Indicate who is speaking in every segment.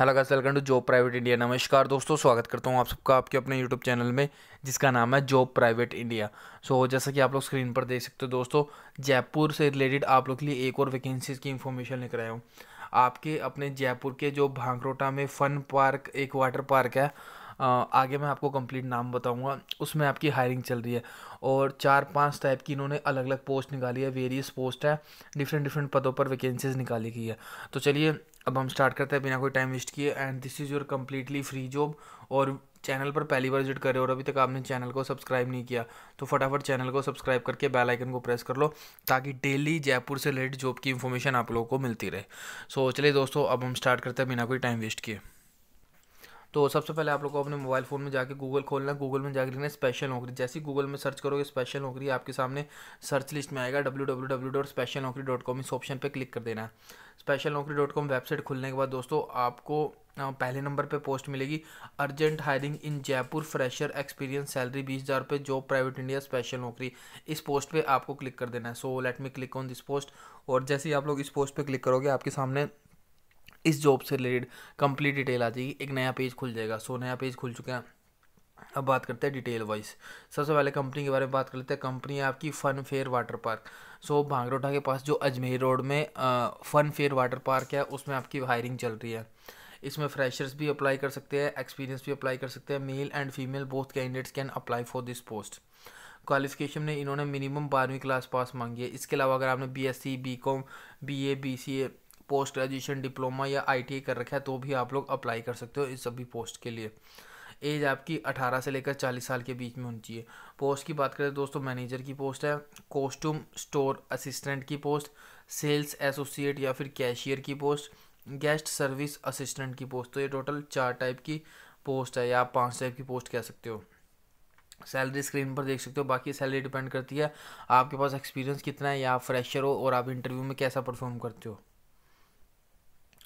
Speaker 1: hello guys welcome to job private India नमस्कार दोस्तों स्वागत करता हूँ आप सबका आपके अपने यूट्यूब चैनल में जिसका नाम है job private India so so, जैसा कि आप लोग स्क्रीन पर देख सकते हो दोस्तों जयपुर से रिलेटेड आप लोग के लिए एक और वैकेंसीज की इन्फॉर्मेशन लेकर आया हूँ आपके अपने जयपुर के जो भांगरोटा में फ़न पार्क एक वाटर पार्क है आगे मैं आपको कंप्लीट नाम बताऊंगा उसमें आपकी हायरिंग चल रही है और चार पांच टाइप की इन्होंने अलग अलग पोस्ट निकाली है वेरियस पोस्ट है डिफरेंट डिफरेंट पदों पर वैकेंसीज निकाली गई है तो चलिए अब हम स्टार्ट करते हैं बिना कोई टाइम वेस्ट किए and this is your completely free job और चैनल पर पहली बार विजिट करे और अभी तक आपने चैनल को सब्सक्राइब नहीं किया तो फटाफट चैनल को सब्सक्राइब करके बेल आइकन को प्रेस कर लो ताकि डेली जयपुर से रिलेटेड जॉब की इन्फॉर्मेशन आप लोगों को मिलती रहे सो so, चलिए दोस्तों अब हम स्टार्ट करते हैं बिना कोई टाइम वेस्ट किए तो सबसे पहले आप लोग को अपने मोबाइल फ़ोन में जाके गूगल खोलना गूगल में जाके लिखना स्पेशल नौकरी जैसे गूगल में सर्च करोगे स्पेशल नौकरी आपके सामने सर्च लिस्ट में आएगा W W W dot special Naukri dot com इस ऑप्शन पर क्लिक कर देना है special Naukri dot com website खुलने के बाद दोस्तों आपको पहले नंबर पे पोस्ट मिलेगी urgent hiring in Jaipur fresher experience salary बीस हज़ार रुपये जॉब प्राइवेट इंडिया स्पेशल नौकरी इस पोस्ट पे आपको क्लिक कर देना है so let me click on this post और जैसे ही आप लोग इस पोस्ट पे क्लिक करोगे आपके सामने इस जॉब से रिलेटेड कंप्लीट डिटेल आ जाएगी एक नया पेज खुल जाएगा सो नया पेज खुल चुका है अब बात करते हैं डिटेल वाइज सबसे पहले कंपनी के बारे में बात कर लेते हैं कंपनी है आपकी fun fair water park so Bhankrota के पास जो अजमेर रोड में फन फेयर वाटर पार्क है उसमें आपकी हायरिंग चल रही है इसमें फ्रेशर्स भी अप्लाई कर सकते हैं एक्सपीरियंस भी अप्लाई कर सकते हैं male and female both candidates can apply for this post qualification में इन्होंने मिनिमम बारहवीं क्लास पास मांगी है इसके अलावा अगर आपने B S C B com B A B C A post graduation diploma या आई कर रखा है तो भी आप लोग अप्लाई कर सकते हो इस सभी पोस्ट के लिए एज आपकी 18 से लेकर 40 साल के बीच में होनी चाहिए पोस्ट की बात करें दोस्तों मैनेजर की पोस्ट है कॉस्ट्यूम स्टोर असिस्टेंट की पोस्ट सेल्स एसोसिएट या फिर कैशियर की पोस्ट गेस्ट सर्विस असिस्टेंट की पोस्ट तो ये टोटल चार टाइप की पोस्ट है या आप पाँच टाइप की पोस्ट कह सकते हो सैलरी स्क्रीन पर देख सकते हो बाकी सैलरी डिपेंड करती है आपके पास एक्सपीरियंस कितना है या आप फ्रेशर हो और आप इंटरव्यू में कैसा परफॉर्म करते हो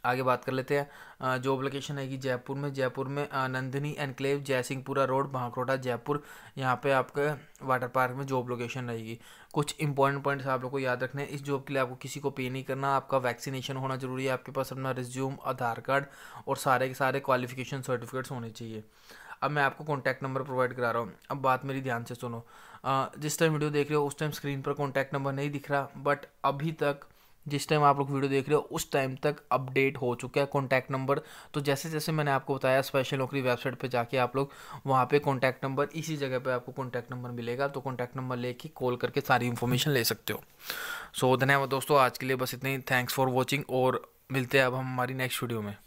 Speaker 1: आगे बात कर लेते हैं जॉब लोकेशन है कि जयपुर में जयपुर में नंदिनी एनक्लेव जयसिंहपुरा रोड भाखरोटा जयपुर यहाँ पे आपके वाटर पार्क में जॉब लोकेशन रहेगी कुछ इंपॉर्टेंट पॉइंट्स आप लोग को याद रखने हैं इस जॉब के लिए आपको किसी को पे नहीं करना आपका वैक्सीनेशन होना ज़रूरी है आपके पास अपना रिज्यूम आधार कार्ड और सारे के सारे क्वालिफिकेशन सर्टिफिकेट्स होने चाहिए अब मैं आपको कॉन्टैक्ट नंबर प्रोवाइड करा रहा हूँ अब बात मेरी ध्यान से सुनो जिस टाइम वीडियो देख रहे हो उस टाइम स्क्रीन पर कॉन्टैक्ट नंबर नहीं दिख रहा बट अभी तक जिस टाइम आप लोग वीडियो देख रहे हो उस टाइम तक अपडेट हो चुका है कॉन्टैक्ट नंबर तो जैसे जैसे मैंने आपको बताया स्पेशल नौकरी वेबसाइट पर जाके आप लोग वहाँ पे कॉन्टैक्ट नंबर इसी जगह पे आपको कॉन्टैक्ट नंबर मिलेगा तो कॉन्टैक्ट नंबर लेके कॉल करके सारी इन्फॉर्मेशन ले सकते हो सो so, धन्यवाद दोस्तों आज के लिए बस इतने ही थैंक्स फॉर वॉचिंग और मिलते हैं अब हम हमारी नेक्स्ट वीडियो में